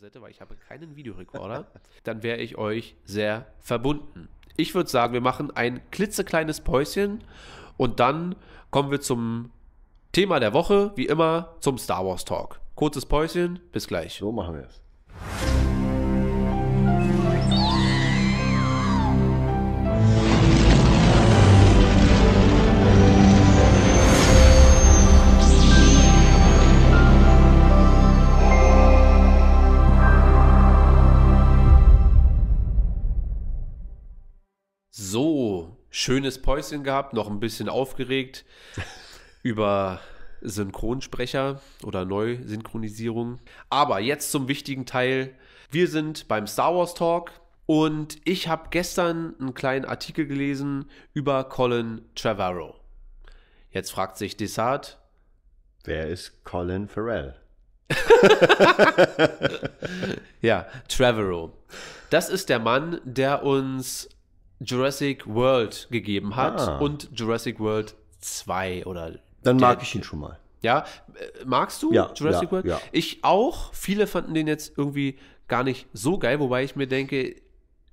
Videokassette, weil ich habe keinen Videorekorder, dann wäre ich euch sehr verbunden. Ich würde sagen, wir machen ein klitzekleines Päuschen und dann kommen wir zum Thema der Woche, wie immer zum Star Wars Talk. Kurzes Päuschen, bis gleich. So machen wir es. schönes Päuschen gehabt, noch ein bisschen aufgeregt über Synchronsprecher oder Neusynchronisierung. Aber jetzt zum wichtigen Teil. Wir sind beim Star Wars Talk und ich habe gestern einen kleinen Artikel gelesen über Colin Trevorrow. Jetzt fragt sich Desart, wer ist Colin Farrell? ja, Trevorrow. Das ist der Mann, der uns Jurassic World gegeben hat ah. und Jurassic World 2 oder. Dann mag ich ihn schon mal. Ja, äh, magst du ja, Jurassic ja, World? Ja. Ich auch. Viele fanden den jetzt irgendwie gar nicht so geil, wobei ich mir denke,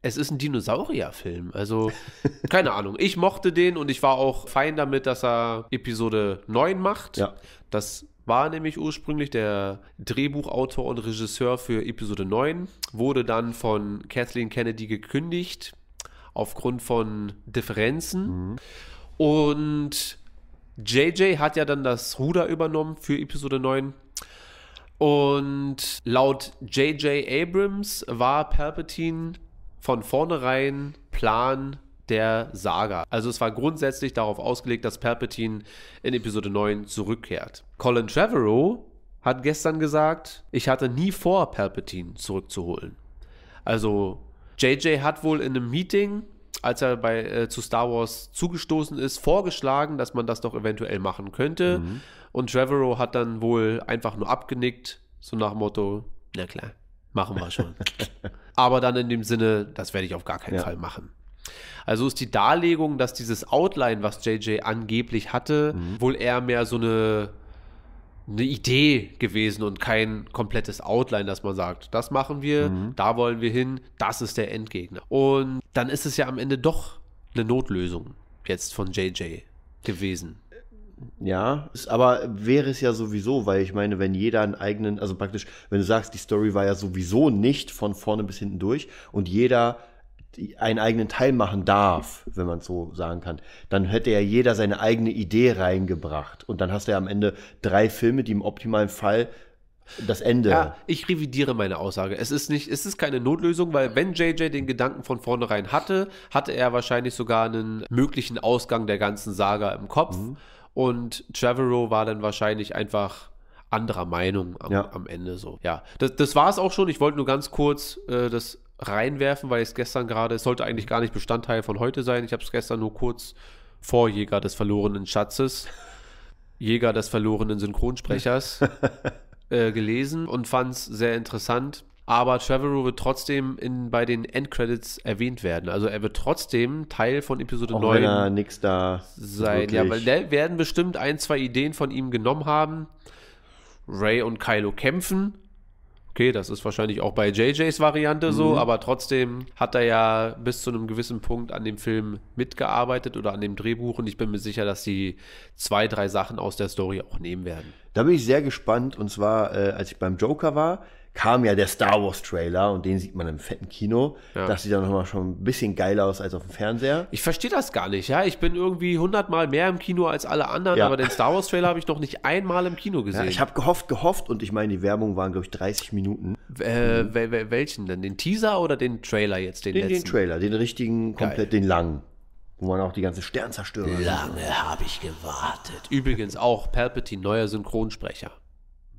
es ist ein Dinosaurierfilm. Also, keine Ahnung. Ich mochte den und ich war auch fein damit, dass er Episode 9 macht. Ja. Das war nämlich ursprünglich der Drehbuchautor und Regisseur für Episode 9, wurde dann von Kathleen Kennedy gekündigt, aufgrund von Differenzen. Mhm. Und JJ hat ja dann das Ruder übernommen für Episode 9. Und laut JJ Abrams war Palpatine von vornherein Plan der Saga. Also es war grundsätzlich darauf ausgelegt, dass Palpatine in Episode 9 zurückkehrt. Colin Trevorrow hat gestern gesagt, ich hatte nie vor, Palpatine zurückzuholen. Also JJ hat wohl in einem Meeting, als er bei, äh, zu Star Wars zugestoßen ist, vorgeschlagen, dass man das doch eventuell machen könnte. Mhm. Und Trevorrow hat dann wohl einfach nur abgenickt, so nach dem Motto, na klar, machen wir schon. Aber dann in dem Sinne, das werde ich auf gar keinen ja. Fall machen. Also ist die Darlegung, dass dieses Outline, was JJ angeblich hatte, mhm. wohl eher mehr so eine eine Idee gewesen und kein komplettes Outline, dass man sagt, das machen wir, mhm. da wollen wir hin, das ist der Endgegner. Und dann ist es ja am Ende doch eine Notlösung jetzt von JJ gewesen. Ja, aber wäre es ja sowieso, weil ich meine, wenn jeder einen eigenen, also praktisch, wenn du sagst, die Story war ja sowieso nicht von vorne bis hinten durch und jeder die einen eigenen Teil machen darf, wenn man es so sagen kann, dann hätte ja jeder seine eigene Idee reingebracht. Und dann hast du ja am Ende drei Filme, die im optimalen Fall das Ende. Ja, ich revidiere meine Aussage. Es ist nicht, es ist keine Notlösung, weil wenn JJ den Gedanken von vornherein hatte, hatte er wahrscheinlich sogar einen möglichen Ausgang der ganzen Saga im Kopf. Mhm. Und Trevorrow war dann wahrscheinlich einfach anderer Meinung am, ja. am Ende so. Ja, das, das war es auch schon. Ich wollte nur ganz kurz äh, das reinwerfen, weil es gestern gerade, es sollte eigentlich gar nicht Bestandteil von heute sein. Ich habe es gestern nur kurz vor Jäger des verlorenen Schatzes, Jäger des verlorenen Synchronsprechers äh, gelesen und fand es sehr interessant. Aber Trevor wird trotzdem in, bei den Endcredits erwähnt werden. Also er wird trotzdem Teil von Episode Auch 9 wenn er nix da sein. Wirklich. Ja, weil da werden bestimmt ein, zwei Ideen von ihm genommen haben. Ray und Kylo kämpfen Okay, das ist wahrscheinlich auch bei JJs Variante mhm. so, aber trotzdem hat er ja bis zu einem gewissen Punkt an dem Film mitgearbeitet oder an dem Drehbuch und ich bin mir sicher, dass sie zwei, drei Sachen aus der Story auch nehmen werden. Da bin ich sehr gespannt und zwar, äh, als ich beim Joker war, kam ja der Star Wars Trailer und den sieht man im fetten Kino. Ja. Das sieht dann nochmal schon ein bisschen geiler aus als auf dem Fernseher. Ich verstehe das gar nicht, ja. Ich bin irgendwie hundertmal mehr im Kino als alle anderen, ja. aber den Star Wars Trailer habe ich noch nicht einmal im Kino gesehen. Ja, ich habe gehofft, gehofft und ich meine, die Werbung waren, glaube ich, 30 Minuten. Äh, mhm. Welchen denn? Den Teaser oder den Trailer jetzt? Den, den, letzten? den Trailer, den richtigen, Geil. komplett den langen wo man auch die ganze Sternzerstörer. Lange habe ich gewartet. Übrigens auch Palpatine neuer Synchronsprecher.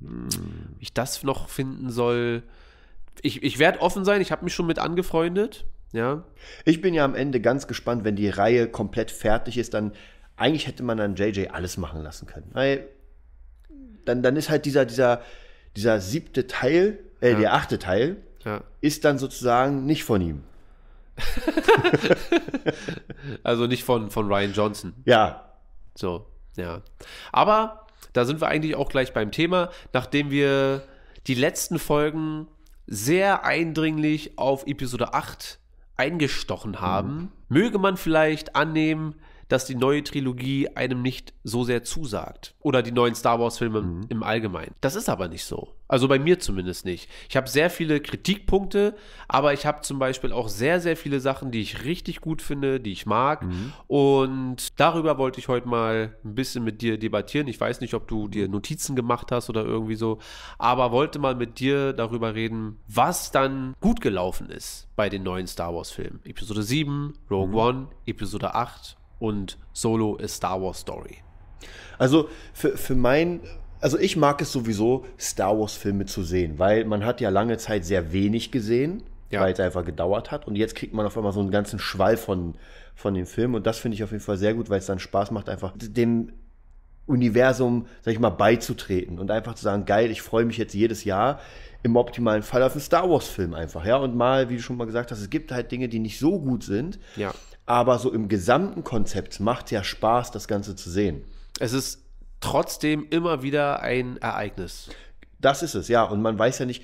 Wie hm. ich das noch finden soll. Ich, ich werde offen sein, ich habe mich schon mit angefreundet. Ja. Ich bin ja am Ende ganz gespannt, wenn die Reihe komplett fertig ist, dann eigentlich hätte man dann JJ alles machen lassen können. Weil dann, dann ist halt dieser, dieser, dieser siebte Teil, äh, ja. der achte Teil, ja. ist dann sozusagen nicht von ihm. also nicht von, von Ryan Johnson. Ja. So, ja. Aber da sind wir eigentlich auch gleich beim Thema, nachdem wir die letzten Folgen sehr eindringlich auf Episode 8 eingestochen haben. Mhm. Möge man vielleicht annehmen, dass die neue Trilogie einem nicht so sehr zusagt. Oder die neuen Star Wars-Filme mhm. im Allgemeinen. Das ist aber nicht so. Also bei mir zumindest nicht. Ich habe sehr viele Kritikpunkte, aber ich habe zum Beispiel auch sehr, sehr viele Sachen, die ich richtig gut finde, die ich mag. Mhm. Und darüber wollte ich heute mal ein bisschen mit dir debattieren. Ich weiß nicht, ob du dir Notizen gemacht hast oder irgendwie so, aber wollte mal mit dir darüber reden, was dann gut gelaufen ist bei den neuen Star Wars-Filmen. Episode 7, Rogue mhm. One, Episode 8 und Solo A Star Wars Story. Also für, für mein also ich mag es sowieso, Star Wars-Filme zu sehen, weil man hat ja lange Zeit sehr wenig gesehen, ja. weil es einfach gedauert hat. Und jetzt kriegt man auf einmal so einen ganzen Schwall von, von dem Film. Und das finde ich auf jeden Fall sehr gut, weil es dann Spaß macht, einfach dem Universum, sag ich mal, beizutreten und einfach zu sagen, geil, ich freue mich jetzt jedes Jahr im optimalen Fall auf einen Star Wars-Film einfach, ja. Und mal, wie du schon mal gesagt hast, es gibt halt Dinge, die nicht so gut sind. Ja. Aber so im gesamten Konzept macht ja Spaß, das Ganze zu sehen. Es ist trotzdem immer wieder ein Ereignis. Das ist es, ja. Und man weiß ja nicht,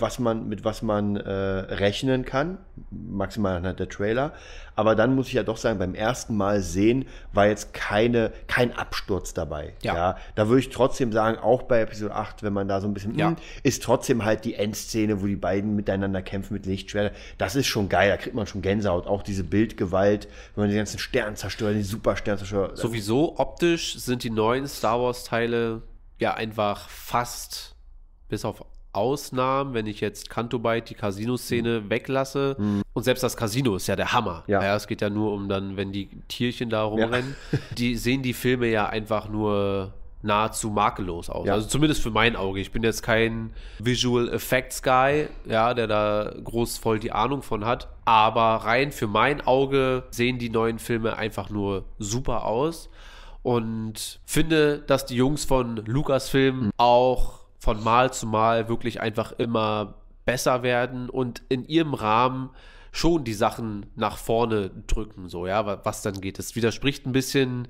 was man, mit was man äh, rechnen kann. Maximal hat der Trailer. Aber dann muss ich ja doch sagen, beim ersten Mal sehen war jetzt keine, kein Absturz dabei. Ja. ja da würde ich trotzdem sagen, auch bei Episode 8, wenn man da so ein bisschen, ja. mh, hm, ist trotzdem halt die Endszene, wo die beiden miteinander kämpfen mit Lichtschwertern. Das ist schon geil, da kriegt man schon Gänsehaut. Auch diese Bildgewalt, wenn man die ganzen zerstört, die zerstört. Äh, Sowieso optisch sind die neuen Star Wars Teile ja einfach fast bis auf Ausnahmen, wenn ich jetzt Cantobite, die Casino-Szene mhm. weglasse. Mhm. Und selbst das Casino ist ja der Hammer. Ja. ja. es geht ja nur um dann, wenn die Tierchen da rumrennen. Ja. die sehen die Filme ja einfach nur nahezu makellos aus. Ja. Also zumindest für mein Auge. Ich bin jetzt kein Visual Effects Guy, ja, der da groß voll die Ahnung von hat. Aber rein für mein Auge sehen die neuen Filme einfach nur super aus. Und finde, dass die Jungs von Lucasfilm mhm. auch von Mal zu Mal wirklich einfach immer besser werden und in ihrem Rahmen schon die Sachen nach vorne drücken, so, ja, was dann geht. Das widerspricht ein bisschen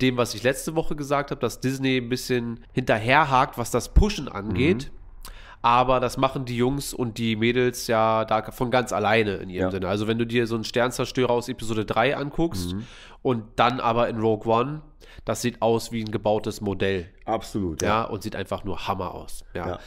dem, was ich letzte Woche gesagt habe, dass Disney ein bisschen hinterherhakt, was das Pushen angeht. Mhm. Aber das machen die Jungs und die Mädels ja da von ganz alleine in ihrem ja. Sinne. Also, wenn du dir so einen Sternzerstörer aus Episode 3 anguckst mhm. und dann aber in Rogue One das sieht aus wie ein gebautes Modell. Absolut, ja. ja und sieht einfach nur Hammer aus. Ja.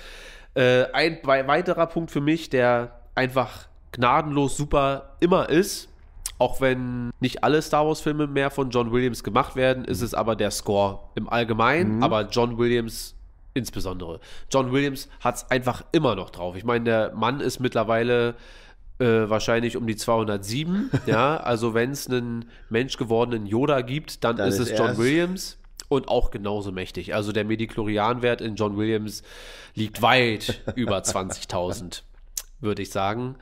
ja. Äh, ein weiterer Punkt für mich, der einfach gnadenlos super immer ist, auch wenn nicht alle Star Wars-Filme mehr von John Williams gemacht werden, ist es aber der Score im Allgemeinen, mhm. aber John Williams insbesondere. John Williams hat es einfach immer noch drauf. Ich meine, der Mann ist mittlerweile äh, wahrscheinlich um die 207. ja, also wenn es einen menschgewordenen Yoda gibt, dann, dann ist es John Williams und auch genauso mächtig. Also der mediklorian in John Williams liegt weit über 20.000, würde ich sagen.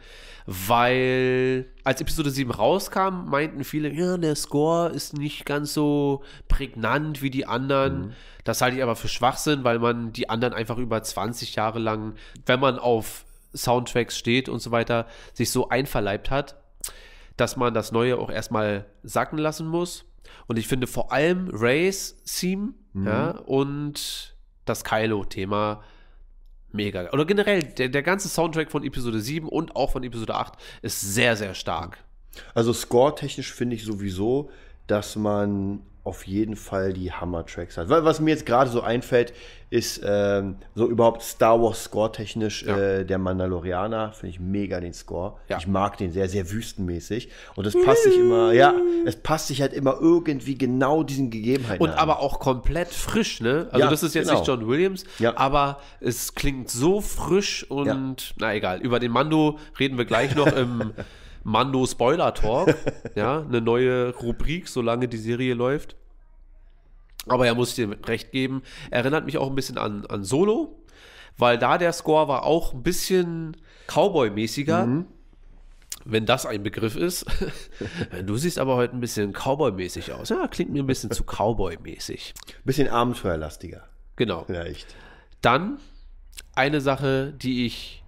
Weil als Episode 7 rauskam, meinten viele, ja, der Score ist nicht ganz so prägnant wie die anderen. Mhm. Das halte ich aber für Schwachsinn, weil man die anderen einfach über 20 Jahre lang, wenn man auf Soundtracks steht und so weiter, sich so einverleibt hat, dass man das Neue auch erstmal sacken lassen muss. Und ich finde vor allem Rays Theme mhm. ja, und das Kylo-Thema mega. Oder generell, der, der ganze Soundtrack von Episode 7 und auch von Episode 8 ist sehr, sehr stark. Also score-technisch finde ich sowieso, dass man auf jeden Fall die Hammer-Tracks hat. Weil was mir jetzt gerade so einfällt, ist ähm, so überhaupt Star Wars Score-technisch ja. äh, der Mandalorianer. Finde ich mega den Score. Ja. Ich mag den sehr, sehr wüstenmäßig. Und es mm. passt sich immer, ja, es passt sich halt immer irgendwie genau diesen Gegebenheiten. Und an. aber auch komplett frisch, ne? Also ja, das ist jetzt genau. nicht John Williams, aber es klingt so frisch und na egal. Über den Mando reden wir gleich noch im Mando Spoiler Talk, ja, eine neue Rubrik, solange die Serie läuft. Aber er muss ich dir recht geben, erinnert mich auch ein bisschen an, an Solo, weil da der Score war auch ein bisschen Cowboy-mäßiger. Mhm wenn das ein Begriff ist. du siehst aber heute ein bisschen Cowboy-mäßig aus. Ja, klingt mir ein bisschen zu Cowboy-mäßig. Bisschen abenteuerlastiger. Genau. Vielleicht. Dann eine Sache, die ich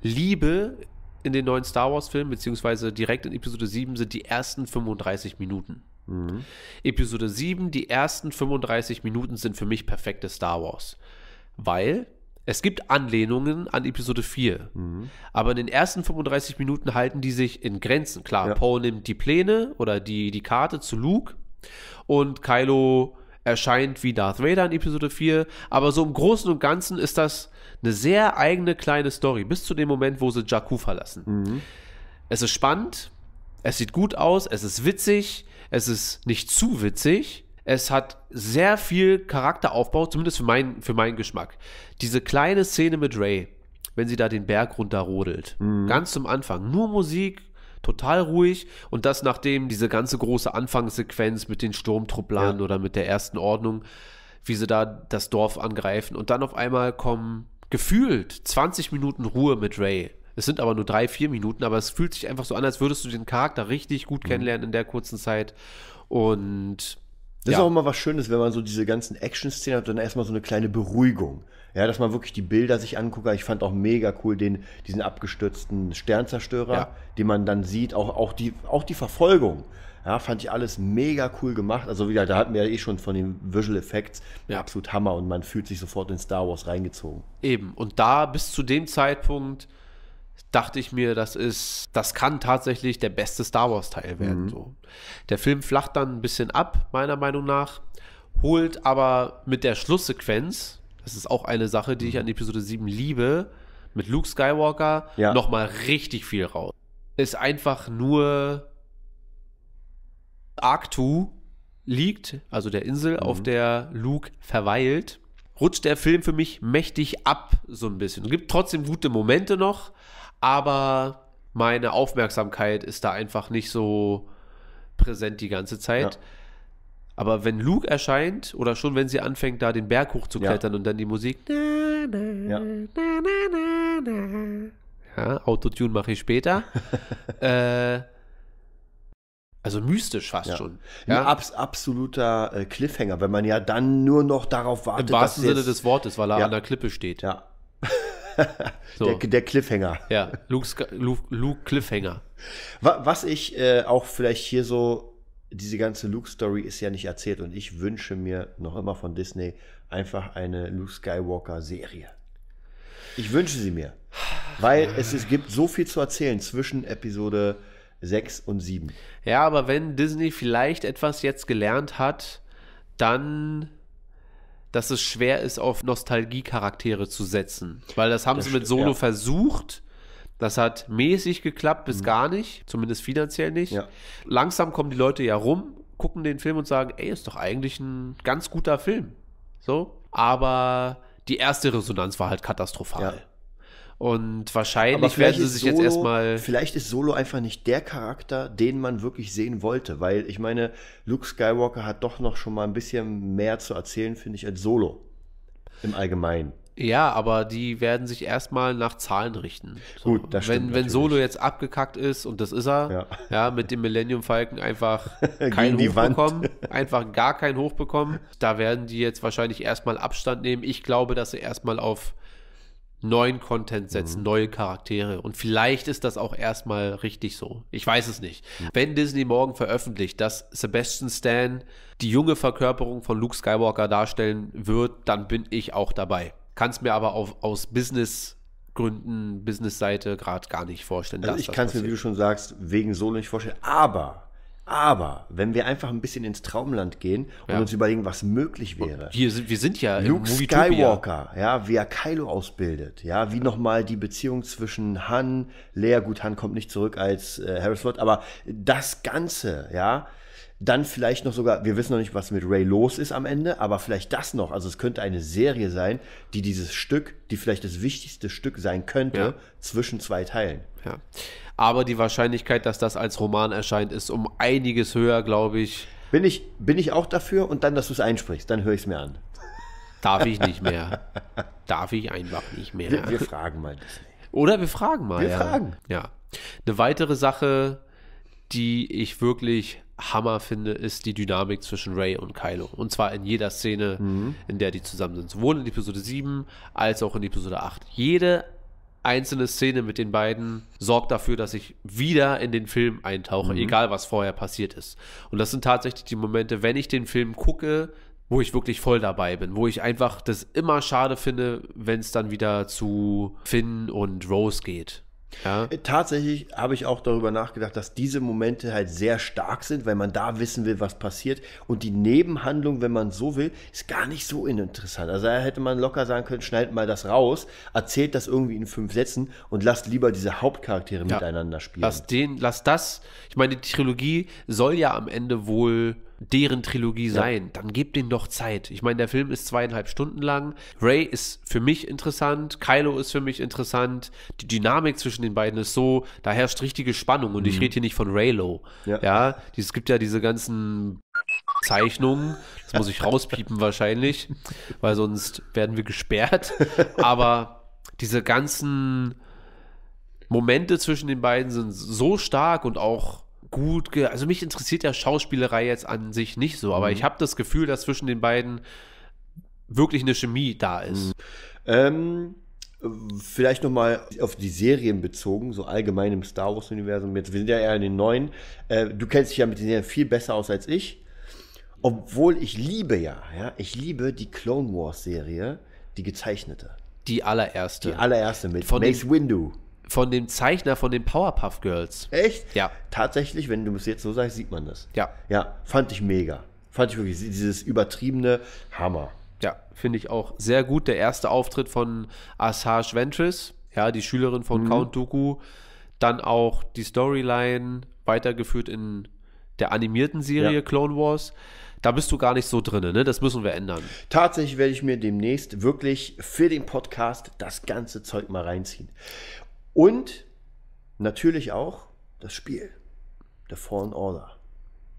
liebe, in den neuen Star Wars-Filmen, beziehungsweise direkt in Episode 7, sind die ersten 35 Minuten. Mhm. Episode 7, die ersten 35 Minuten sind für mich perfekte Star Wars. Weil es gibt Anlehnungen an Episode 4. Mhm. Aber in den ersten 35 Minuten halten die sich in Grenzen. Klar, ja. Poe nimmt die Pläne oder die, die Karte zu Luke und Kylo erscheint wie Darth Vader in Episode 4. Aber so im Großen und Ganzen ist das eine sehr eigene kleine Story, bis zu dem Moment, wo sie Jakku verlassen. Mhm. Es ist spannend, es sieht gut aus, es ist witzig, es ist nicht zu witzig. Es hat sehr viel Charakteraufbau, zumindest für, mein, für meinen Geschmack. Diese kleine Szene mit Ray, wenn sie da den Berg runterrodelt, mhm. ganz zum Anfang, nur Musik, total ruhig und das nachdem diese ganze große Anfangssequenz mit den Sturmtrupplanen ja. oder mit der ersten Ordnung, wie sie da das Dorf angreifen und dann auf einmal kommen gefühlt 20 Minuten Ruhe mit Ray. Es sind aber nur drei, vier Minuten, aber es fühlt sich einfach so an, als würdest du den Charakter richtig gut mhm. kennenlernen in der kurzen Zeit. Und das ja. ist auch immer was Schönes, wenn man so diese ganzen Action-Szenen hat, dann erstmal so eine kleine Beruhigung. Ja, dass man wirklich die Bilder sich anguckt. Ich fand auch mega cool den, diesen abgestürzten Sternzerstörer, ja. den man dann sieht. Auch, auch, die, auch die Verfolgung. Ja, fand ich alles mega cool gemacht. Also wie gesagt, da hatten wir ja eh schon von den Visual Effects ja. absolut Hammer und man fühlt sich sofort in Star Wars reingezogen. Eben. Und da bis zu dem Zeitpunkt dachte ich mir, das ist, das kann tatsächlich der beste Star Wars Teil werden. Mhm. So. Der Film flacht dann ein bisschen ab, meiner Meinung nach, holt aber mit der Schlusssequenz, das ist auch eine Sache, die ich mhm. an Episode 7 liebe, mit Luke Skywalker ja. nochmal richtig viel raus. Ist einfach nur Arctu liegt, also der Insel, mhm. auf der Luke verweilt, rutscht der Film für mich mächtig ab, so ein bisschen. Es gibt trotzdem gute Momente noch, aber meine Aufmerksamkeit ist da einfach nicht so präsent die ganze Zeit. Ja. Aber wenn Luke erscheint oder schon wenn sie anfängt, da den Berg hochzuklettern ja. und dann die Musik. Na, na, ja. na, ja, Autotune mache ich später. äh, also mystisch fast ja. schon. Ja, Abs absoluter äh, Cliffhanger, wenn man ja dann nur noch darauf wartet. Im wahrsten Sinne des Wortes, weil er ja. an der Klippe steht. Ja. so. der, der, Cliffhanger. Ja, Luke, Luke, Luke Cliffhanger. Was ich äh, auch vielleicht hier so, diese ganze Luke-Story ist ja nicht erzählt und ich wünsche mir noch immer von Disney einfach eine Luke Skywalker-Serie. Ich wünsche sie mir, weil es, es gibt so viel zu erzählen zwischen Episode 6 und 7. Ja, aber wenn Disney vielleicht etwas jetzt gelernt hat, dann dass es schwer ist, auf Nostalgie-Charaktere zu setzen. Weil das haben das sie mit Solo ja. versucht. Das hat mäßig geklappt, bis mhm. gar nicht, zumindest finanziell nicht. Ja. Langsam kommen die Leute ja rum, gucken den Film und sagen, ey, ist doch eigentlich ein ganz guter Film. So, aber die erste Resonanz war halt katastrophal. Ja. Und wahrscheinlich werden sie sich Solo, jetzt erstmal. Vielleicht ist Solo einfach nicht der Charakter, den man wirklich sehen wollte, weil ich meine, Luke Skywalker hat doch noch schon mal ein bisschen mehr zu erzählen, finde ich, als Solo im Allgemeinen. Ja, aber die werden sich erstmal nach Zahlen richten. So, Gut, das stimmt. Wenn, wenn Solo jetzt abgekackt ist, und das ist er, ja, ja mit dem Millennium Falcon einfach kein Hoch Wand. bekommen, einfach gar kein Hoch bekommen, da werden die jetzt wahrscheinlich erstmal Abstand nehmen. Ich glaube, dass sie erstmal auf neuen Content setzen, mhm. neue Charaktere. Und vielleicht ist das auch erstmal richtig so. Ich weiß es nicht. Mhm. Wenn Disney morgen veröffentlicht, dass Sebastian Stan die junge Verkörperung von Luke Skywalker darstellen wird, dann bin ich auch dabei. Kann es mir aber auf, aus Business Gründen, Business-Seite gerade gar nicht vorstellen. Also ich kann es mir, wie du schon sagst, wegen Solo nicht vorstellen. Aber aber wenn wir einfach ein bisschen ins Traumland gehen und ja. uns überlegen, was möglich wäre. Wir sind, wir sind ja Luke Skywalker, ja, wie er Kylo ausbildet, ja, wie ja. nochmal die Beziehung zwischen Han, Leia, gut, Han kommt nicht zurück als äh, Harris Lott, aber das Ganze, ja, dann vielleicht noch sogar, wir wissen noch nicht, was mit Ray los ist am Ende, aber vielleicht das noch. Also es könnte eine Serie sein, die dieses Stück, die vielleicht das wichtigste Stück sein könnte, ja. zwischen zwei Teilen. Ja aber die Wahrscheinlichkeit, dass das als Roman erscheint, ist um einiges höher, glaube ich. Bin ich, bin ich auch dafür und dann, dass du es einsprichst, dann höre ich es mir an. Darf ich nicht mehr. Darf ich einfach nicht mehr. Wir, wir fragen mal. Oder wir fragen mal. Wir ja. fragen. Ja. Eine weitere Sache, die ich wirklich Hammer finde, ist die Dynamik zwischen Ray und Kylo. Und zwar in jeder Szene, mhm. in der die zusammen sind. Sowohl in Episode 7 als auch in Episode 8. Jede einzelne Szene mit den beiden sorgt dafür, dass ich wieder in den Film eintauche, mhm. egal was vorher passiert ist. Und das sind tatsächlich die Momente, wenn ich den Film gucke, wo ich wirklich voll dabei bin, wo ich einfach das immer schade finde, wenn es dann wieder zu Finn und Rose geht. Ja. Äh, tatsächlich habe ich auch darüber nachgedacht, dass diese Momente halt sehr stark sind, weil man da wissen will, was passiert. Und die Nebenhandlung, wenn man so will, ist gar nicht so uninteressant. Also da hätte man locker sagen können, schneidet mal das raus, erzählt das irgendwie in fünf Sätzen und lasst lieber diese Hauptcharaktere ja. miteinander spielen. Lass den, lass das. Ich meine, die Trilogie soll ja am Ende wohl deren Trilogie sein, ja. dann gebt denen doch Zeit. Ich meine, der Film ist zweieinhalb Stunden lang. Ray ist für mich interessant, Kylo ist für mich interessant. Die Dynamik zwischen den beiden ist so, da herrscht richtige Spannung und mhm. ich rede hier nicht von Raylo. Ja, ja es gibt ja diese ganzen Zeichnungen. Das muss ich rauspiepen wahrscheinlich, weil sonst werden wir gesperrt. Aber diese ganzen Momente zwischen den beiden sind so stark und auch gut, also mich interessiert ja Schauspielerei jetzt an sich nicht so, aber mhm. ich habe das Gefühl, dass zwischen den beiden wirklich eine Chemie da ist. Mhm. Ähm, vielleicht nochmal auf die Serien bezogen, so allgemein im Star Wars-Universum. Jetzt, wir sind ja eher in den neuen. Äh, du kennst dich ja mit den Serien viel besser aus als ich. Obwohl ich liebe ja, ja, ich liebe die Clone Wars-Serie, die gezeichnete. Die allererste. Die allererste mit Von Mace Windu von dem Zeichner von den Powerpuff Girls. Echt? Ja. Tatsächlich, wenn du es jetzt so sagst, sieht man das. Ja. Ja, fand ich mega. Fand ich wirklich dieses übertriebene Hammer. Ja, finde ich auch sehr gut. Der erste Auftritt von Asajj Ventress, ja, die Schülerin von mhm. Count Dooku. Dann auch die Storyline weitergeführt in der animierten Serie ja. Clone Wars. Da bist du gar nicht so drin, ne? Das müssen wir ändern. Tatsächlich werde ich mir demnächst wirklich für den Podcast das ganze Zeug mal reinziehen. Und natürlich auch das Spiel, The Fallen Order.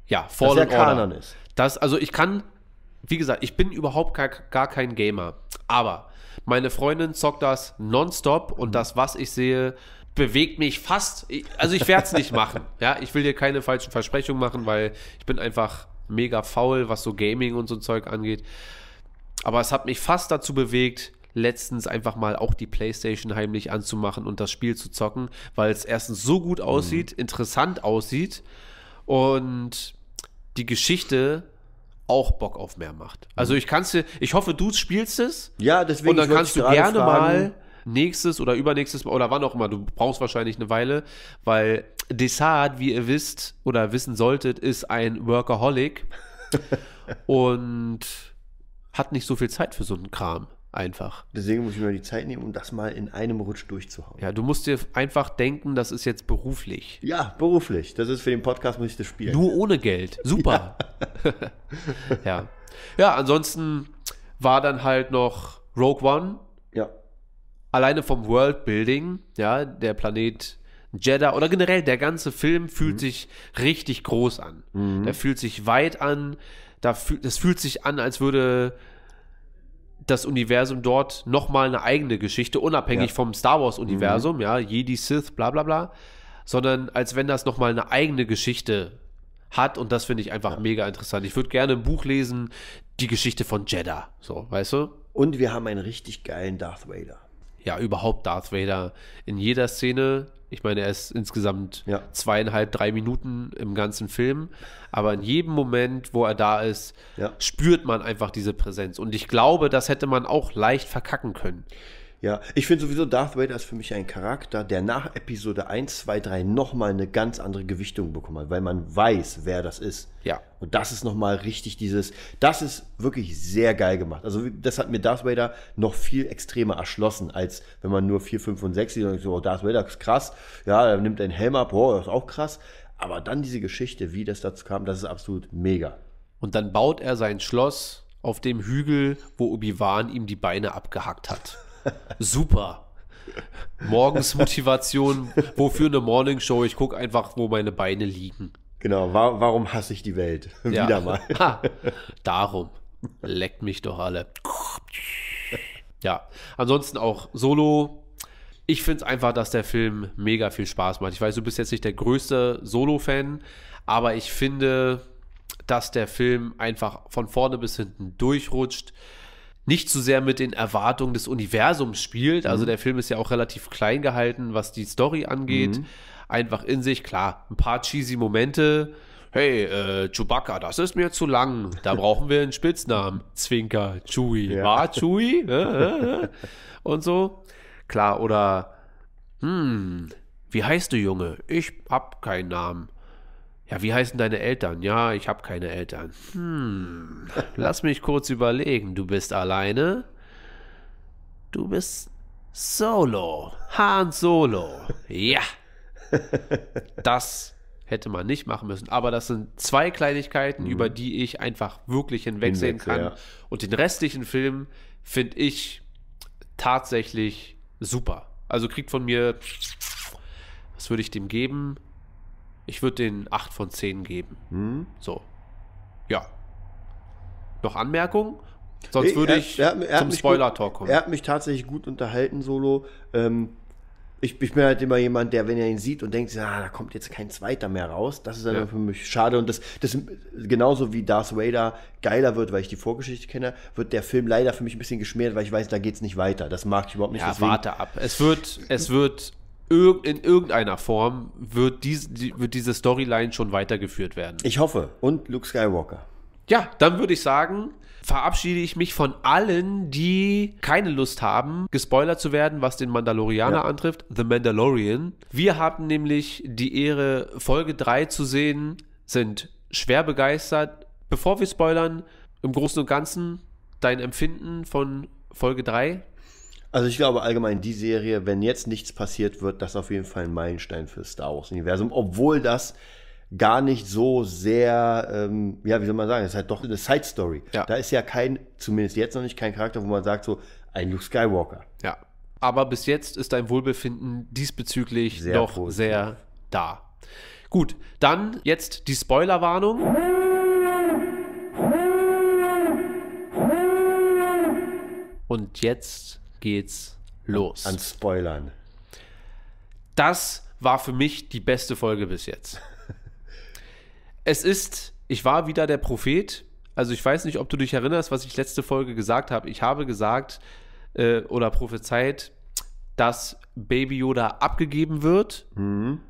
Ja, Fallen ja Order. Ist. Das, also ich kann, wie gesagt, ich bin überhaupt gar, gar kein Gamer. Aber meine Freundin zockt das nonstop und mhm. das, was ich sehe, bewegt mich fast. Also ich werde es nicht machen. Ja, ich will dir keine falschen Versprechungen machen, weil ich bin einfach mega faul, was so Gaming und so Zeug angeht. Aber es hat mich fast dazu bewegt, letztens einfach mal auch die Playstation heimlich anzumachen und das Spiel zu zocken, weil es erstens so gut mhm. aussieht, mhm. interessant aussieht und die Geschichte auch Bock auf mehr macht. Also mhm. ich kann's dir, ich hoffe, du spielst es. Ja, deswegen. Und dann kannst du gerne mal nächstes oder übernächstes Mal oder wann auch immer, du brauchst wahrscheinlich eine Weile, weil Desart, wie ihr wisst oder wissen solltet, ist ein Workaholic und hat nicht so viel Zeit für so einen Kram. Einfach. Deswegen muss ich mir die Zeit nehmen, um das mal in einem Rutsch durchzuhauen. Ja, du musst dir einfach denken, das ist jetzt beruflich. Ja, beruflich. Das ist für den Podcast, muss ich das spielen. Nur ohne Geld. Super. Ja. ja. ja. ansonsten war dann halt noch Rogue One. Ja. Alleine vom Worldbuilding, ja, der Planet Jeddah oder generell der ganze Film fühlt mhm. sich richtig groß an. Mhm. Der fühlt sich weit an. Da fühl, das fühlt sich an, als würde das Universum dort nochmal eine eigene Geschichte, unabhängig ja. vom Star Wars-Universum, mhm. ja, Jedi, Sith, bla bla bla, sondern als wenn das nochmal eine eigene Geschichte hat und das finde ich einfach ja. mega interessant. Ich würde gerne ein Buch lesen, die Geschichte von Jeddah, so, weißt du? Und wir haben einen richtig geilen Darth Vader. Ja, überhaupt Darth Vader. In jeder Szene ich meine, er ist insgesamt ja. zweieinhalb, drei Minuten im ganzen Film. Aber in jedem Moment, wo er da ist, ja. spürt man einfach diese Präsenz. Und ich glaube, das hätte man auch leicht verkacken können. Ja, ich finde sowieso Darth Vader ist für mich ein Charakter, der nach Episode 1, 2, 3 nochmal eine ganz andere Gewichtung bekommen hat, weil man weiß, wer das ist. Ja. Und das ist nochmal richtig dieses, das ist wirklich sehr geil gemacht. Also das hat mir Darth Vader noch viel extremer erschlossen, als wenn man nur 4, 5 und 6 sieht und so, oh, Darth Vader ist krass, ja, er nimmt einen Helm ab, oh, das ist auch krass. Aber dann diese Geschichte, wie das dazu kam, das ist absolut mega. Und dann baut er sein Schloss auf dem Hügel, wo Obi-Wan ihm die Beine abgehackt hat. Super. Morgens Motivation, wofür eine Morningshow? Ich gucke einfach, wo meine Beine liegen. Genau, wa warum hasse ich die Welt? Ja. Wieder mal. Ha, darum. Leckt mich doch alle. Ja, ansonsten auch Solo. Ich finde es einfach, dass der Film mega viel Spaß macht. Ich weiß, du bist jetzt nicht der größte Solo-Fan, aber ich finde, dass der Film einfach von vorne bis hinten durchrutscht nicht zu so sehr mit den Erwartungen des Universums spielt. Also mhm. der Film ist ja auch relativ klein gehalten, was die Story angeht. Mhm. Einfach in sich, klar, ein paar cheesy Momente. Hey, äh, Chewbacca, das ist mir zu lang. Da brauchen wir einen Spitznamen. Zwinker, Chewie. Ja. War Chewie? Äh, äh, äh. und so. Klar, oder, hm, wie heißt du, Junge? Ich hab keinen Namen. Ja, wie heißen deine Eltern? Ja, ich habe keine Eltern. Hm, lass mich kurz überlegen. Du bist alleine? Du bist Solo. Han Solo. Ja. Das hätte man nicht machen müssen. Aber das sind zwei Kleinigkeiten, mhm. über die ich einfach wirklich hinwegsehen Hinweg, kann. Ja. Und den restlichen Film finde ich tatsächlich super. Also kriegt von mir, was würde ich dem geben? Ich würde den 8 von 10 geben. Hm. So. Ja. Noch Anmerkungen? Sonst nee, würde ich er, er zum Spoiler-Talk kommen. Er hat mich tatsächlich gut unterhalten, Solo. Ähm, ich, ich, bin halt immer jemand, der, wenn er ihn sieht und denkt, ah, da kommt jetzt kein zweiter mehr raus, das ist dann ja. für mich schade. Und das, das genauso wie Darth Vader geiler wird, weil ich die Vorgeschichte kenne, wird der Film leider für mich ein bisschen geschmiert, weil ich weiß, da geht es nicht weiter. Das mag ich überhaupt nicht. Ja, warte ab. Es wird, es wird irg in irgendeiner Form wird, dies, wird diese Storyline schon weitergeführt werden. Ich hoffe. Und Luke Skywalker. Ja, dann würde ich sagen, verabschiede ich mich von allen, die keine Lust haben, gespoilert zu werden, was den Mandalorianer ja. antrifft, The Mandalorian. Wir haben nämlich die Ehre, Folge 3 zu sehen, sind schwer begeistert. Bevor wir spoilern, im Großen und Ganzen dein Empfinden von Folge 3? Also ich glaube allgemein, die Serie, wenn jetzt nichts passiert wird, das ist auf jeden Fall ein Meilenstein für Star Wars-Universum, obwohl das gar nicht so sehr, ähm, ja, wie soll man sagen, das ist halt doch eine Side-Story. Ja. Da ist ja kein, zumindest jetzt noch nicht, kein Charakter, wo man sagt so, ein Luke Skywalker. Ja. Aber bis jetzt ist dein Wohlbefinden diesbezüglich sehr doch positiv. sehr da. Gut, dann jetzt die Spoilerwarnung. Und jetzt geht's los. An Spoilern. Das war für mich die beste Folge bis jetzt. es ist, ich war wieder der Prophet. Also ich weiß nicht, ob du dich erinnerst, was ich letzte Folge gesagt habe. Ich habe gesagt äh, oder prophezeit, dass Baby Yoda abgegeben wird, mhm.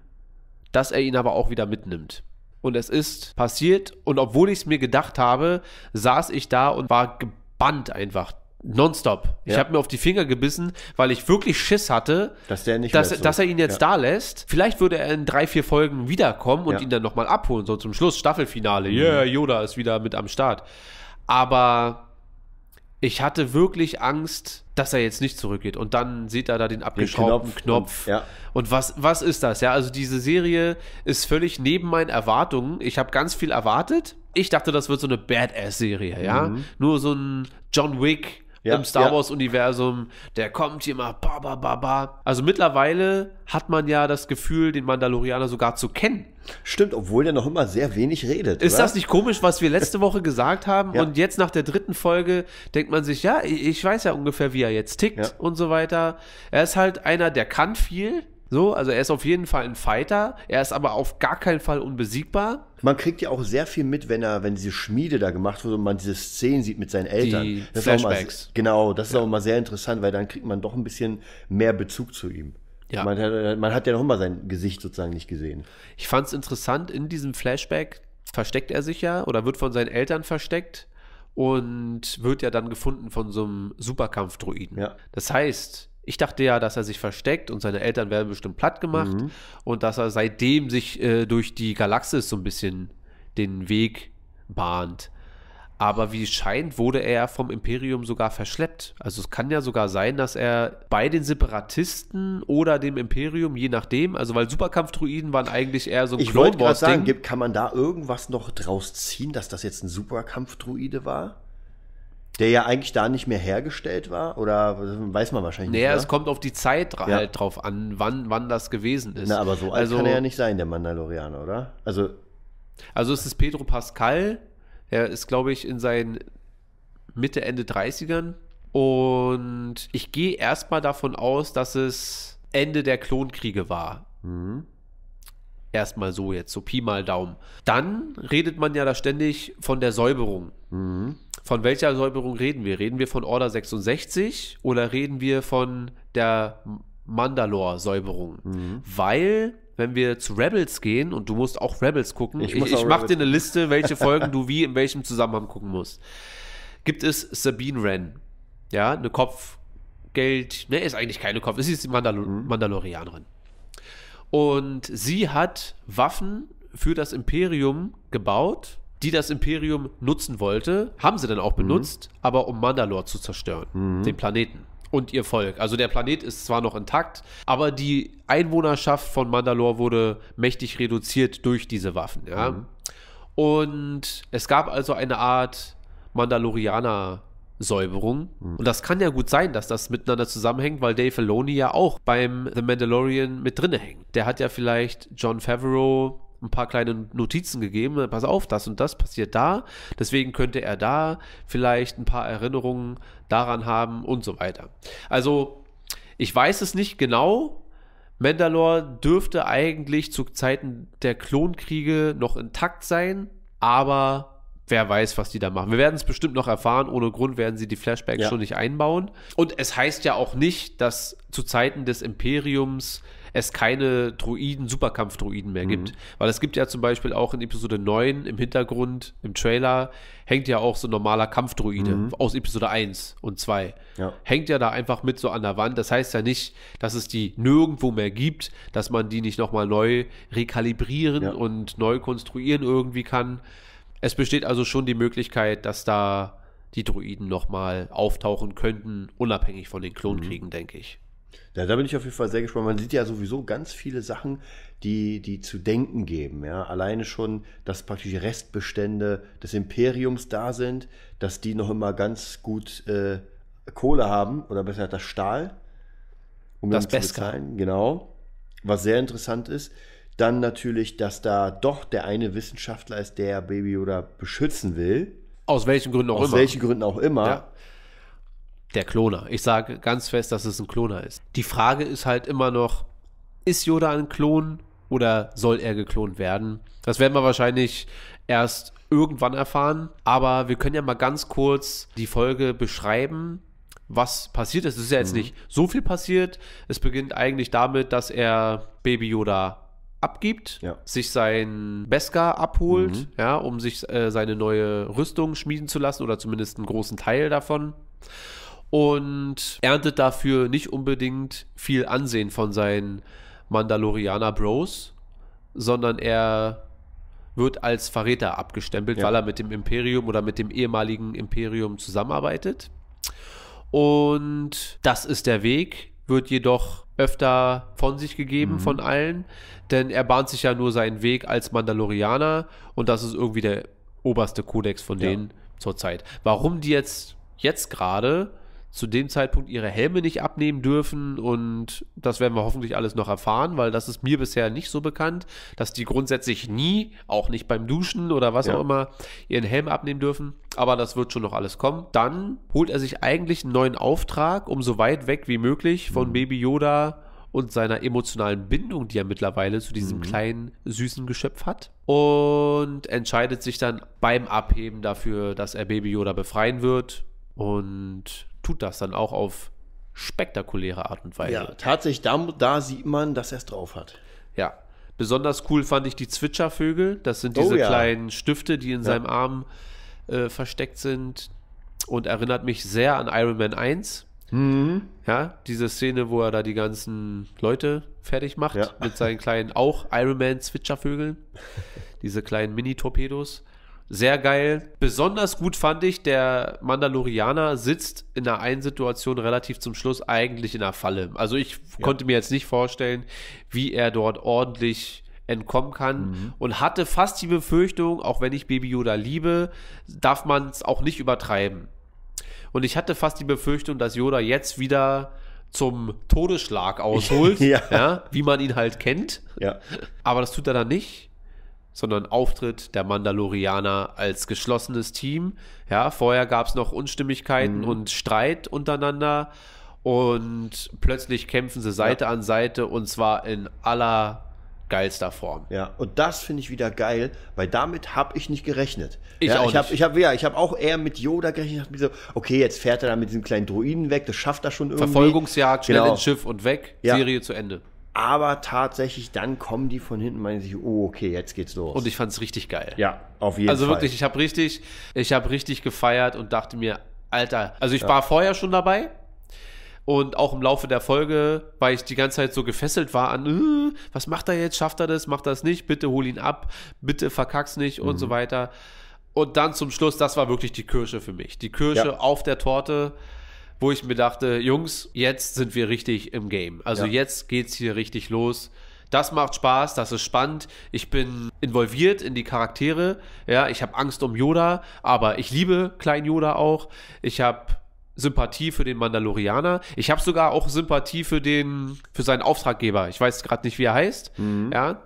dass er ihn aber auch wieder mitnimmt. Und es ist passiert. Und obwohl ich es mir gedacht habe, saß ich da und war gebannt einfach nonstop. Ich habe mir auf die Finger gebissen, weil ich wirklich Schiss hatte, dass, der nicht dass, so. dass er ihn jetzt ja. da lässt. Vielleicht würde er in drei, vier Folgen wiederkommen und ja. ihn dann nochmal abholen, so zum Schluss, Staffelfinale. Mhm. Yeah, Yoda ist wieder mit am Start. Aber ich hatte wirklich Angst, dass er jetzt nicht zurückgeht. Und dann sieht er da den abgeschraubten den Knopf. Knopf. Ja. Und was, was ist das? Ja, also diese Serie ist völlig neben meinen Erwartungen. Ich habe ganz viel erwartet. Ich dachte, das wird so eine Badass-Serie, ja. Mhm. Nur so ein John Wick ja, im Star ja. Wars-Universum. Der kommt hier mal, ba, ba, ba, ba. Also mittlerweile hat man ja das Gefühl, den Mandalorianer sogar zu kennen. Stimmt, obwohl der noch immer sehr wenig redet. Ist oder? das nicht komisch, was wir letzte Woche gesagt haben? ja. Und jetzt nach der dritten Folge denkt man sich, ja, ich weiß ja ungefähr, wie er jetzt tickt und so weiter. Er ist halt einer, der kann viel. So, also er ist auf jeden Fall ein Fighter. Er ist aber auf gar keinen Fall unbesiegbar. Man kriegt ja auch sehr viel mit, wenn er, wenn diese Schmiede da gemacht wurde und man diese Szenen sieht mit seinen Eltern. Die das Flashbacks. Mal, genau, das ist ja. auch mal sehr interessant, weil dann kriegt man doch ein bisschen mehr Bezug zu ihm. Ja. Man, hat, man hat ja noch mal sein Gesicht sozusagen nicht gesehen. Ich fand es interessant, in diesem Flashback versteckt er sich ja oder wird von seinen Eltern versteckt und wird ja dann gefunden von so einem Superkampf-Druiden. Ja. Das heißt, ich dachte ja, dass er sich versteckt und seine Eltern werden bestimmt platt gemacht mhm. und dass er seitdem sich äh, durch die Galaxis so ein bisschen den Weg bahnt. Aber wie es scheint, wurde er vom Imperium sogar verschleppt. Also es kann ja sogar sein, dass er bei den Separatisten oder dem Imperium, je nachdem, also weil Superkampfdruiden waren eigentlich eher so ein Ich wollte gerade sagen, kann man da irgendwas noch draus ziehen, dass das jetzt ein Superkampfdruide war? Der ja eigentlich da nicht mehr hergestellt war, oder weiß man wahrscheinlich naja, nicht. Naja, es kommt auf die Zeit ja. halt drauf an, wann, wann das gewesen ist. Na, aber so alt also, kann er ja nicht sein, der Mandalorianer, oder? Also, also es ist Pedro Pascal, er ist, glaube ich, in seinen Mitte, Ende 30ern. Und ich gehe erstmal davon aus, dass es Ende der Klonkriege war. Mhm. Erstmal so jetzt, so Pi mal Daumen. Dann redet man ja da ständig von der Säuberung. Mhm. Von welcher Säuberung reden wir? Reden wir von Order 66 oder reden wir von der Mandalore-Säuberung? Mhm. Weil wenn wir zu Rebels gehen und du musst auch Rebels gucken, ich, ich, ich mache dir eine Liste, welche Folgen du wie in welchem Zusammenhang gucken musst. Gibt es Sabine Wren? Ja, eine Kopfgeld, ne, ist eigentlich keine Kopf, es ist die Mandal mhm. Mandalorianerin. Und sie hat Waffen für das Imperium gebaut, die das Imperium nutzen wollte. Haben sie dann auch benutzt, mhm. aber um Mandalore zu zerstören, mhm. den Planeten und ihr Volk. Also der Planet ist zwar noch intakt, aber die Einwohnerschaft von Mandalore wurde mächtig reduziert durch diese Waffen. Ja? Mhm. Und es gab also eine Art Mandalorianer Säuberung. Mhm. Und das kann ja gut sein, dass das miteinander zusammenhängt, weil Dave Filoni ja auch beim The Mandalorian mit drinne hängt. Der hat ja vielleicht John Favreau ein paar kleine Notizen gegeben. Äh, pass auf, das und das passiert da. Deswegen könnte er da vielleicht ein paar Erinnerungen daran haben und so weiter. Also, ich weiß es nicht genau. Mandalore dürfte eigentlich zu Zeiten der Klonkriege noch intakt sein, aber wer weiß, was die da machen. Wir werden es bestimmt noch erfahren. Ohne Grund werden sie die Flashbacks ja. schon nicht einbauen. Und es heißt ja auch nicht, dass zu Zeiten des Imperiums es keine Druiden, Superkampf-Druiden mehr mhm. gibt. Weil es gibt ja zum Beispiel auch in Episode 9 im Hintergrund, im Trailer, hängt ja auch so ein normaler Kampfdruide mhm. aus Episode 1 und 2. Ja. Hängt ja da einfach mit so an der Wand. Das heißt ja nicht, dass es die nirgendwo mehr gibt, dass man die nicht nochmal neu rekalibrieren ja. und neu konstruieren irgendwie kann. Es besteht also schon die Möglichkeit, dass da die Druiden nochmal auftauchen könnten, unabhängig von den Klonkriegen, mhm. denke ich. Ja, da bin ich auf jeden Fall sehr gespannt. Man sieht ja sowieso ganz viele Sachen, die, die zu denken geben. Ja? Alleine schon, dass praktisch Restbestände des Imperiums da sind, dass die noch immer ganz gut äh, Kohle haben oder besser das Stahl, um das zu bezahlen. Genau. Was sehr interessant ist. Dann natürlich, dass da doch der eine Wissenschaftler ist, der Baby Yoda beschützen will. Aus welchen Gründen auch Aus immer. Aus welchen Gründen auch immer. Ja. Der Kloner. Ich sage ganz fest, dass es ein Kloner ist. Die Frage ist halt immer noch, ist Yoda ein Klon oder soll er geklont werden? Das werden wir wahrscheinlich erst irgendwann erfahren. Aber wir können ja mal ganz kurz die Folge beschreiben, was passiert ist. Es ist ja jetzt mhm. nicht so viel passiert. Es beginnt eigentlich damit, dass er Baby Yoda abgibt, ja. sich sein Beskar abholt, mhm. ja, um sich äh, seine neue Rüstung schmieden zu lassen oder zumindest einen großen Teil davon. Und erntet dafür nicht unbedingt viel Ansehen von seinen Mandalorianer Bros, sondern er wird als Verräter abgestempelt, ja. weil er mit dem Imperium oder mit dem ehemaligen Imperium zusammenarbeitet. Und das ist der Weg, wird jedoch öfter von sich gegeben mhm. von allen, denn er bahnt sich ja nur seinen Weg als Mandalorianer und das ist irgendwie der oberste Kodex von denen ja. zurzeit. Warum die jetzt jetzt gerade zu dem Zeitpunkt ihre Helme nicht abnehmen dürfen. Und das werden wir hoffentlich alles noch erfahren, weil das ist mir bisher nicht so bekannt, dass die grundsätzlich nie, auch nicht beim Duschen oder was ja. auch immer, ihren Helm abnehmen dürfen. Aber das wird schon noch alles kommen. Dann holt er sich eigentlich einen neuen Auftrag, um so weit weg wie möglich von mhm. Baby Yoda und seiner emotionalen Bindung, die er mittlerweile zu diesem mhm. kleinen, süßen Geschöpf hat. Und entscheidet sich dann beim Abheben dafür, dass er Baby Yoda befreien wird. Und tut das dann auch auf spektakuläre Art und Weise. Ja, tatsächlich, da, da sieht man, dass er es drauf hat. Ja. Besonders cool fand ich die Zwitschervögel. Das sind diese oh, ja. kleinen Stifte, die in ja. seinem Arm äh, versteckt sind. Und erinnert mich sehr an Iron Man 1. Mhm. Ja, diese Szene, wo er da die ganzen Leute fertig macht ja. mit seinen kleinen, auch Iron Man Zwitschervögeln. diese kleinen Mini-Torpedos sehr geil. Besonders gut fand ich, der Mandalorianer sitzt in der einen Situation relativ zum Schluss eigentlich in der Falle. Also ich ja. konnte mir jetzt nicht vorstellen, wie er dort ordentlich entkommen kann mhm. und hatte fast die Befürchtung, auch wenn ich Baby Yoda liebe, darf man es auch nicht übertreiben. Und ich hatte fast die Befürchtung, dass Yoda jetzt wieder zum Todesschlag ausholt, ja. Ja, wie man ihn halt kennt. Aber das tut er dann nicht sondern Auftritt der Mandalorianer als geschlossenes Team. Ja, vorher gab es noch Unstimmigkeiten mhm. und Streit untereinander und plötzlich kämpfen sie Seite ja. an Seite und zwar in aller geilster Form. Ja, und das finde ich wieder geil, weil damit habe ich nicht gerechnet. Ich ja, auch ich hab, nicht. Ich habe ja, ich habe auch eher mit Yoda gerechnet. Ich so, okay, jetzt fährt er da mit diesen kleinen Druiden weg, das schafft er schon irgendwie. Verfolgungsjagd, schnell genau. ins Schiff und weg, ja. Serie zu Ende. Aber tatsächlich, dann kommen die von hinten, meinen sich, oh, okay, jetzt geht's los. Und ich fand's richtig geil. Ja, auf jeden also Fall. Also wirklich, ich habe richtig, ich habe richtig gefeiert und dachte mir, Alter, also ich ja. war vorher schon dabei, und auch im Laufe der Folge, weil ich die ganze Zeit so gefesselt war an, äh, was macht er jetzt? Schafft er das? Macht er das nicht? Bitte hol ihn ab. Bitte verkack's nicht mhm. und so mhm. weiter. Und dann zum Schluss, das war wirklich die Kirsche für mich. Die Kirsche ja. auf der Torte wo ich mir dachte, Jungs, jetzt sind wir richtig im Game. Also ja. jetzt geht's hier richtig los. Das macht Spaß, das ist spannend. Ich bin involviert in die Charaktere. Ja, ich habe Angst um Yoda, aber ich liebe Klein Yoda auch. Ich habe Sympathie für den Mandalorianer. Ich habe sogar auch Sympathie für den für seinen Auftraggeber. Ich weiß gerade nicht, wie er heißt. Mhm. Ja,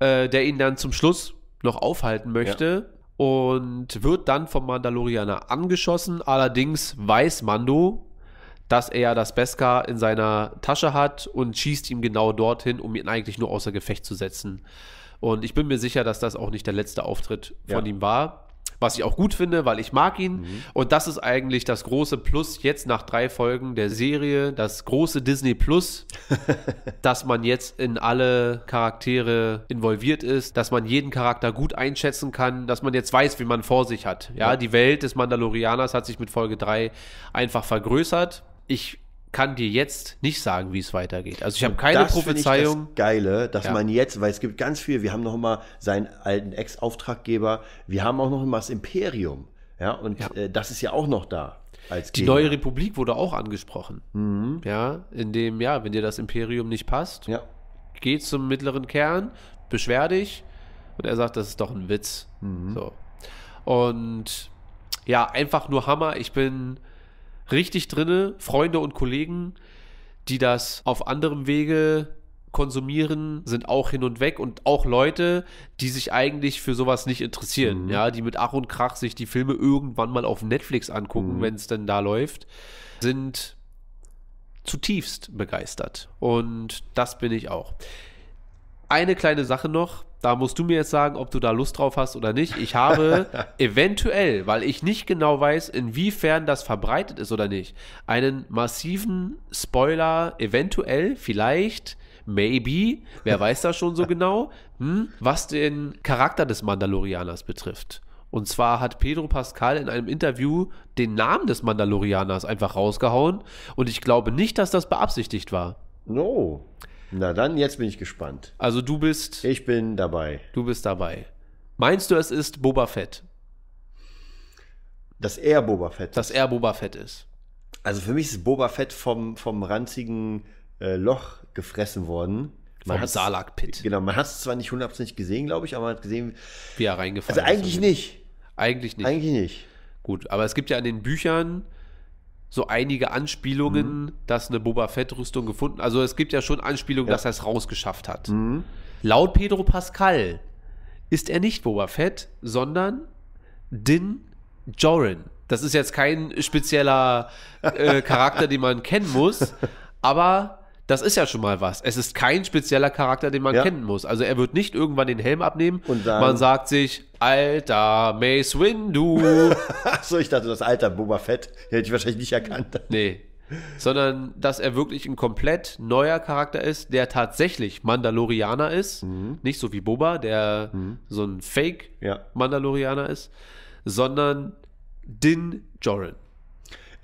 äh, der ihn dann zum Schluss noch aufhalten möchte. Ja und wird dann vom Mandalorianer angeschossen. Allerdings weiß Mando, dass er das Beskar in seiner Tasche hat und schießt ihm genau dorthin, um ihn eigentlich nur außer Gefecht zu setzen. Und ich bin mir sicher, dass das auch nicht der letzte Auftritt ja. von ihm war was ich auch gut finde, weil ich mag ihn. Mhm. Und das ist eigentlich das große Plus jetzt nach drei Folgen der Serie, das große Disney Plus, dass man jetzt in alle Charaktere involviert ist, dass man jeden Charakter gut einschätzen kann, dass man jetzt weiß, wie man vor sich hat. Ja, ja. die Welt des Mandalorianers hat sich mit Folge 3 einfach vergrößert. Ich kann dir jetzt nicht sagen, wie es weitergeht. Also ich habe keine das Prophezeiung. Ich das Geile, dass ja. man jetzt, weil es gibt ganz viel, wir haben noch immer seinen alten Ex-Auftraggeber, wir haben auch noch immer das Imperium. Ja, und ja. Äh, das ist ja auch noch da. Als die Gegner. neue Republik wurde auch angesprochen. Mhm. Ja, in dem, ja, wenn dir das Imperium nicht passt, ja. geh zum mittleren Kern, beschwer dich. Und er sagt, das ist doch ein Witz. Mhm. So. Und ja, einfach nur Hammer. Ich bin richtig drinne, Freunde und Kollegen, die das auf anderem Wege konsumieren, sind auch hin und weg und auch Leute, die sich eigentlich für sowas nicht interessieren, mhm. ja, die mit Ach und Krach sich die Filme irgendwann mal auf Netflix angucken, mhm. wenn es denn da läuft, sind zutiefst begeistert und das bin ich auch. Eine kleine Sache noch, da musst du mir jetzt sagen, ob du da Lust drauf hast oder nicht. Ich habe eventuell, weil ich nicht genau weiß, inwiefern das verbreitet ist oder nicht, einen massiven Spoiler, eventuell, vielleicht, maybe, wer weiß das schon so genau, hm, was den Charakter des Mandalorianers betrifft. Und zwar hat Pedro Pascal in einem Interview den Namen des Mandalorianers einfach rausgehauen. Und ich glaube nicht, dass das beabsichtigt war. No. Na dann, jetzt bin ich gespannt. Also du bist. Ich bin dabei. Du bist dabei. Meinst du, es ist Boba Fett? Dass er Boba Fett Dass ist. er Boba Fett ist. Also für mich ist Boba Fett vom, vom ranzigen äh, Loch gefressen worden. Man vom Salak Pit. Genau, man hat es zwar nicht hundertprozentig gesehen, glaube ich, aber man hat gesehen, wie er reingefallen also ist. Also eigentlich nicht. Eigentlich nicht. Eigentlich nicht. Gut, aber es gibt ja in den Büchern so einige Anspielungen, mhm. dass eine Boba Fett-Rüstung gefunden. Also es gibt ja schon Anspielungen, ja. dass er es rausgeschafft hat. Mhm. Laut Pedro Pascal ist er nicht Boba Fett, sondern Din Joran. Das ist jetzt kein spezieller äh, Charakter, den man kennen muss, aber das ist ja schon mal was. Es ist kein spezieller Charakter, den man ja. kennen muss. Also er wird nicht irgendwann den Helm abnehmen und dann, man sagt sich, alter Mace Windu. Achso, ich dachte, das alter Boba Fett hätte ich wahrscheinlich nicht erkannt. Nee. Sondern, dass er wirklich ein komplett neuer Charakter ist, der tatsächlich Mandalorianer ist. Mhm. Nicht so wie Boba, der mhm. so ein Fake-Mandalorianer ja. ist, sondern Din Joran.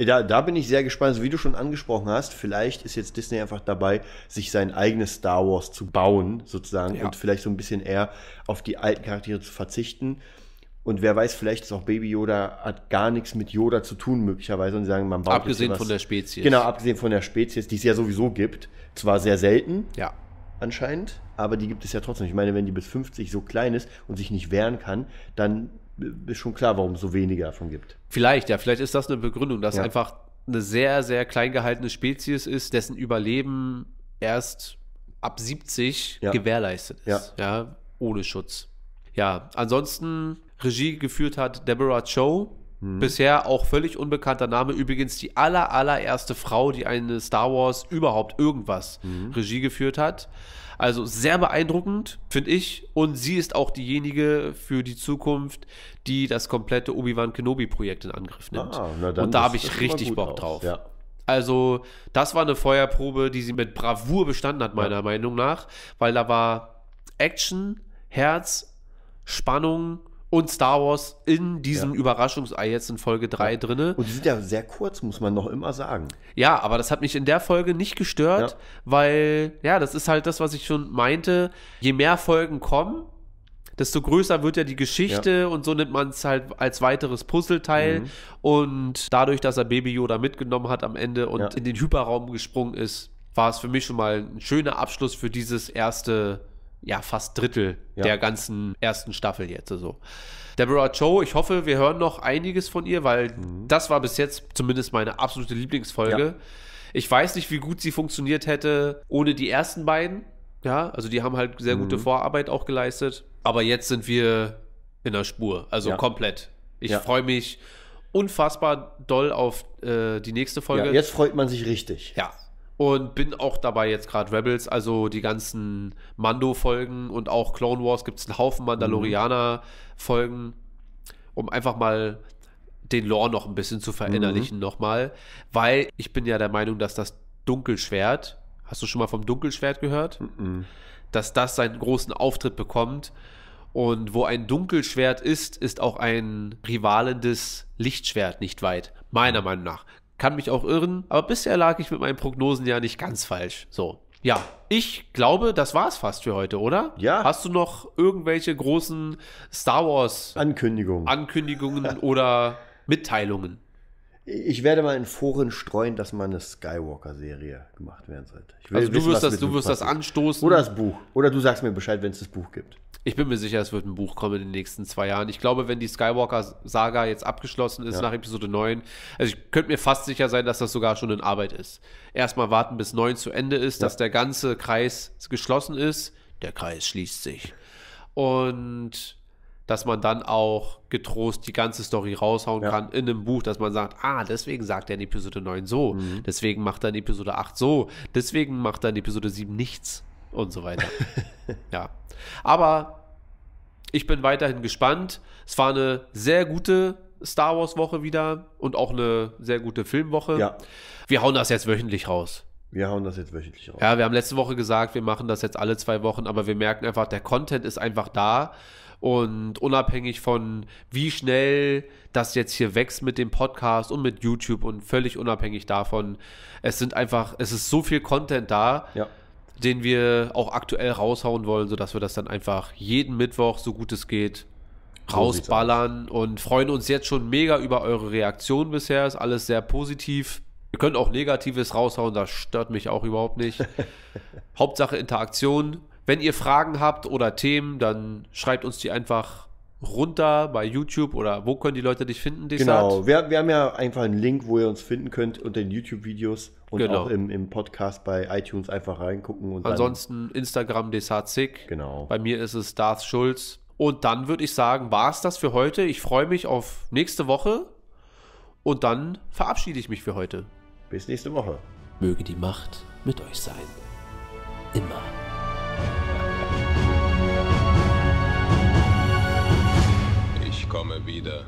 Da, da bin ich sehr gespannt. Also wie du schon angesprochen hast, vielleicht ist jetzt Disney einfach dabei, sich sein eigenes Star Wars zu bauen, sozusagen, ja. und vielleicht so ein bisschen eher auf die alten Charaktere zu verzichten. Und wer weiß, vielleicht ist auch Baby Yoda, hat gar nichts mit Yoda zu tun, möglicherweise. Und sagen, man baut Abgesehen von der Spezies. Genau, abgesehen von der Spezies, die es ja sowieso gibt. Zwar sehr selten. Ja. Anscheinend. Aber die gibt es ja trotzdem. Ich meine, wenn die bis 50 so klein ist und sich nicht wehren kann, dann ist schon klar, warum es so wenige davon gibt. Vielleicht, ja, vielleicht ist das eine Begründung, dass ja. einfach eine sehr, sehr klein gehaltene Spezies ist, dessen Überleben erst ab 70 ja. gewährleistet ist. Ja. ja. ohne Schutz. Ja, ansonsten Regie geführt hat Deborah Cho. Hm. Bisher auch völlig unbekannter Name. Übrigens die aller, allererste Frau, die eine Star Wars überhaupt irgendwas hm. Regie geführt hat. Also sehr beeindruckend, finde ich. Und sie ist auch diejenige für die Zukunft, die das komplette Obi-Wan Kenobi-Projekt in Angriff nimmt. Ah, und da habe ich richtig Bock drauf. Ja. Also, das war eine Feuerprobe, die sie mit Bravour bestanden hat, meiner ja. Meinung nach, weil da war Action, Herz, Spannung, und Star Wars in diesem ja. Überraschungsei jetzt in Folge 3 ja. drinne. Und die sind ja sehr kurz, muss man noch immer sagen. Ja, aber das hat mich in der Folge nicht gestört, ja. weil, ja, das ist halt das, was ich schon meinte. Je mehr Folgen kommen, desto größer wird ja die Geschichte ja. und so nimmt man es halt als weiteres Puzzleteil. Mhm. Und dadurch, dass er Baby Yoda mitgenommen hat am Ende und in den Hyperraum gesprungen ist, war es für mich schon mal ein schöner Abschluss für dieses erste ja, fast Drittel ja. der ganzen ersten Staffel jetzt. Also. Deborah Cho, ich hoffe, wir hören noch einiges von ihr, weil mhm. das war bis jetzt zumindest meine absolute Lieblingsfolge. Ja. Ich weiß nicht, wie gut sie funktioniert hätte ohne die ersten beiden. Ja, also die haben halt sehr mhm. gute Vorarbeit auch geleistet. Aber jetzt sind wir in der Spur, also ja. komplett. Ich freue mich unfassbar doll auf äh, die nächste Folge. jetzt freut man sich richtig. Ja, und bin auch dabei jetzt gerade Rebels, also die ganzen Mando-Folgen und auch Clone Wars gibt es einen Haufen Mandalorianer-Folgen, um einfach mal den Lore noch ein bisschen zu verinnerlichen mhm. nochmal, weil ich bin ja der Meinung, dass das Dunkelschwert, hast du schon mal vom Dunkelschwert gehört? Mhm. Dass das seinen großen Auftritt bekommt und wo ein Dunkelschwert ist, ist auch ein rivalendes Lichtschwert nicht weit. Meiner Meinung nach. Kann mich auch irren, aber bisher lag ich mit meinen Prognosen ja nicht ganz falsch. So. Ja, ich glaube, das war's fast für heute, oder? Ja. Hast du noch irgendwelche großen Star Wars Ankündigungen, Ankündigungen oder Mitteilungen? Ich werde mal in Foren streuen, dass mal eine Skywalker-Serie gemacht werden sollte. also du wirst, das, du wirst das anstoßen. Oder das Buch. Oder du sagst mir Bescheid, wenn es das Buch gibt. Ich bin mir sicher, es wird ein Buch kommen in den nächsten zwei Jahren. Ich glaube, wenn die Skywalker-Saga jetzt abgeschlossen ist ja. nach Episode 9, also ich könnte mir fast sicher sein, dass das sogar schon in Arbeit ist. Erstmal warten, bis 9 zu Ende ist, ja. dass der ganze Kreis geschlossen ist. Der Kreis schließt sich. Und dass man dann auch getrost die ganze Story raushauen ja. kann in einem Buch, dass man sagt, ah, deswegen sagt er in Episode 9 so, mhm. deswegen macht er in Episode 8 so, deswegen macht er in Episode 7 nichts und so weiter. ja. Aber ich bin weiterhin gespannt. Es war eine sehr gute Star Wars Woche wieder und auch eine sehr gute Filmwoche. Ja. Wir hauen das jetzt wöchentlich raus. Wir hauen das jetzt wöchentlich raus. Ja, wir haben letzte Woche gesagt, wir machen das jetzt alle zwei Wochen, aber wir merken einfach, der Content ist einfach da und unabhängig von, wie schnell das jetzt hier wächst mit dem Podcast und mit YouTube und völlig unabhängig davon, es sind einfach, es ist so viel Content da. Ja den wir auch aktuell raushauen wollen, sodass wir das dann einfach jeden Mittwoch, so gut es geht, rausballern so und freuen uns jetzt schon mega über eure Reaktion bisher. Ist alles sehr positiv. Wir können auch Negatives raushauen, das stört mich auch überhaupt nicht. Hauptsache Interaktion. Wenn ihr Fragen habt oder Themen, dann schreibt uns die einfach runter bei YouTube oder wo können die Leute dich finden? Desart? Genau, wir, wir haben ja einfach einen Link, wo ihr uns finden könnt unter den YouTube-Videos und genau. auch im, im Podcast bei iTunes einfach reingucken. Und Ansonsten Instagram Desartzig. Genau. Bei mir ist es Darth Schulz. Und dann würde ich sagen, war es das für heute. Ich freue mich auf nächste Woche und dann verabschiede ich mich für heute. Bis nächste Woche. Möge die Macht mit euch sein. Immer. wieder.